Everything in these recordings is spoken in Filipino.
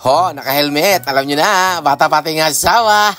Ho, naka-helmet. Alam nyo na, bata pati nga asawa.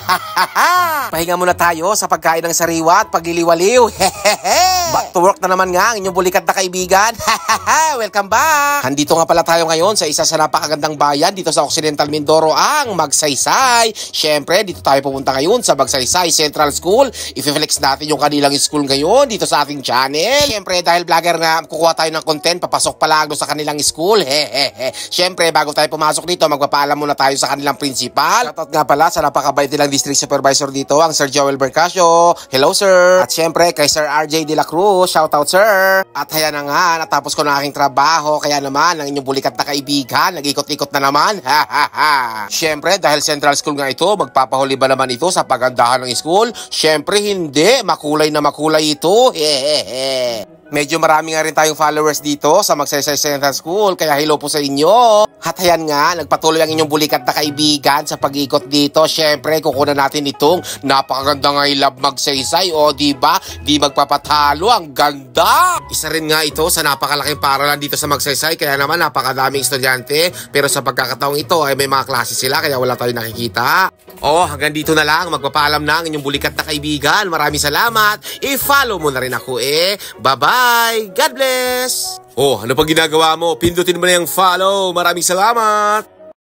Pahinga muna tayo sa pagkain ng sariwa at pagliliwaliw. Hehehe! Rock na naman nga ang inyong bulikat na kaibigan. Welcome back! Nandito nga pala tayo ngayon sa isa sa napakagandang bayan dito sa Occidental Mindoro, ang Magsaysay. Siyempre, dito tayo pupunta ngayon sa Magsaysay Central School. Ife-flex natin yung kanilang school ngayon dito sa ating channel. Siyempre, dahil vlogger na kukuha tayo ng content, papasok pala ako sa kanilang school. Hehehe. Siyempre, bago tayo pumasok dito, magpapaalam muna tayo sa kanilang principal. Shoutout nga pala sa napakabait nilang district supervisor dito, ang Sir Joel Bercasio. Hello, sir! At siyempre, kay Sir RJ De La Cruz. Shoutout sir! At haya na nga, natapos ko na aking trabaho kaya naman ang inyong bulikat na kaibigan, nag-ikot-ikot na naman. Ha Siyempre, dahil Central School nga ito, magpapahuli ba naman ito sa pagandahan ng school? Siyempre hindi, makulay na makulay ito. Hehehe! Medyo marami nga rin tayong followers dito sa Magsaysay Central School kaya hello po sa inyo! Hatayan nga, nagpatuloy ang inyong bulikat na kaibigan sa pag-ikot dito. Siyempre, kukunan natin itong napakaganda nga love magsaysay. O, di ba? Di magpapatalo. Ang ganda! Isa rin nga ito sa napakalaking paralan dito sa magsaysay. Kaya naman, napakadaming estudyante. Pero sa pagkakataong ito, ay may mga klase sila. Kaya wala tayo nakikita. O, hanggang dito na lang. Magpapaalam na ang inyong bulikat na kaibigan. Maraming salamat. I-follow mo na rin ako eh. Bye-bye! God bless! Oh, ano pa ginagawa mo? Pindutin mo na yung follow. Maraming se va más.